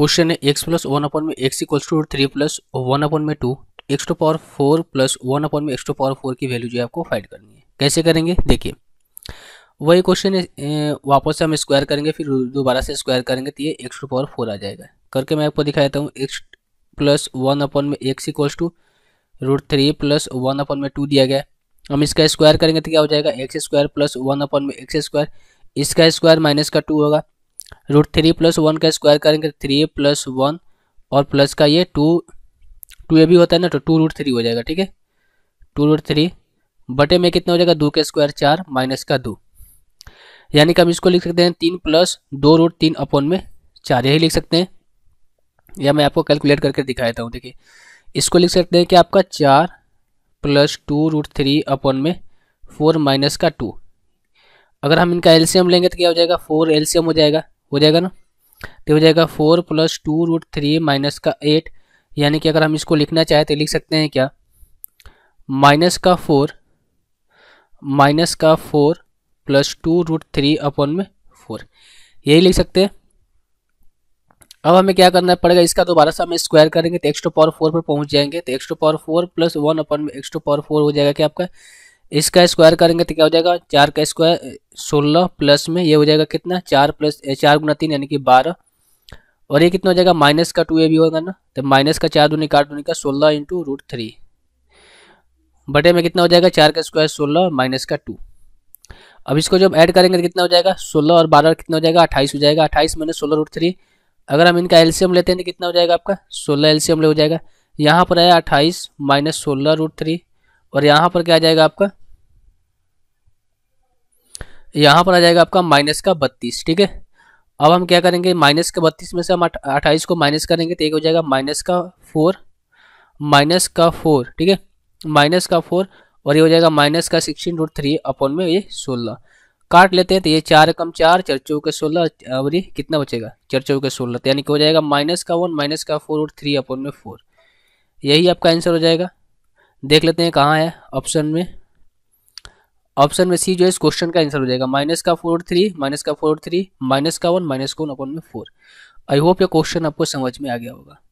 question है x plus one upon में x equals to three plus one upon में two x to power four plus one upon में x to power four की value जो है आपको find करनी है कैसे करेंगे देखिए वही क्वेश्चन वापस से हम स्क्वायर करेंगे फिर दोबारा से स्क्वायर करेंगे तो ये एक्स टू पावर फोर आ जाएगा करके मैं आपको दिखा देता हूँ एक्स प्लस वन अपन में x equals to root three plus one upon में टू दिया गया हम इसका स्क्वायर करेंगे तो क्या हो जाएगा x square plus one upon में एक्स स्क्वायर इसका स्क्वायर माइनस का टू होगा रूट थ्री प्लस वन का स्क्वायर करेंगे थ्री प्लस वन और प्लस का ये टू टू ए भी होता है ना तो टू रूट थ्री हो जाएगा ठीक है टू रूट थ्री बटे में कितना हो जाएगा दो का स्क्वायर चार माइनस का दो यानी कि हम इसको लिख सकते हैं तीन प्लस दो रूट तीन अपॉन में चार यही लिख सकते हैं या मैं आपको कैलकुलेट करके दिखा देता हूँ देखिए इसको लिख सकते हैं कि आपका चार plus two root three upon में फोर माइनस का टू अगर हम इनका एलसीएम लेंगे तो क्या हो जाएगा फोर एलसीएम हो जाएगा हो जाएगा ना तो हो जाएगा four plus two root three minus का एट यानी कि अगर हम इसको लिखना चाहें तो लिख सकते हैं क्या माइनस का फोर माइनस का four plus two root three upon में फोर यही लिख सकते हैं अब हमें क्या करना पड़ेगा इसका दोबारा से हम स्क्वायर करेंगे तो एक्स टू पावर फोर पर पहुंच जाएंगे तो x to power four plus one upon में एक्स टू पावर फोर हो जाएगा क्या आपका इसका स्क्वायर करेंगे तो क्या हो जाएगा चार का स्क्वायर सोलह प्लस में ये हो जाएगा कितना चार प्लस चार गुना तीन यानी कि बारह और ये कितना हो जाएगा माइनस का टू ए भी होगा ना तो माइनस का चार दूनी का आठ दूनी का सोलह इंटू रूट थ्री बटे में कितना हो जाएगा चार का स्क्वायर सोलह माइनस का टू अब इसको जब ऐड करेंगे तो कितना हो जाएगा सोलह और बारह कितना हो जाएगा अट्ठाईस हो जाएगा अट्ठाईस माइनस सोलह रूट थ्री अगर हम इनका एल्सियम लेते हैं तो कितना हो जाएगा आपका सोलह एल्सियम ले हो जाएगा यहाँ पर आया अट्ठाईस माइनस सोलह रूट थ्री और यहाँ पर क्या आ जाएगा आपका यहाँ पर आ जाएगा आपका माइनस का बत्तीस ठीक है अब हम क्या करेंगे माइनस का बत्तीस में से हम अट्ठाईस को माइनस करेंगे तो एक हो जाएगा माइनस का फोर माइनस का फोर ठीक है माइनस का फोर और ये हो जाएगा माइनस का सिक्सटीन रूट थ्री अपॉन में ये सोलह काट लेते हैं तो ये चार कम चार चार चौके सोलह और ये कितना बचेगा चार चौके सोलह तो यानी कि हो जाएगा माइनस का वन माइनस का फोर रूट थ्री अपॉन में फोर यही आपका आंसर हो जाएगा देख लेते हैं कहाँ है ऑप्शन में ऑप्शन में सी जो है इस क्वेश्चन का आंसर हो जाएगा माइनस का फोर थ्री माइनस का फोर थ्री माइनस का वन माइनस का वन अपन में फोर आई होप ये क्वेश्चन आपको समझ में आ गया होगा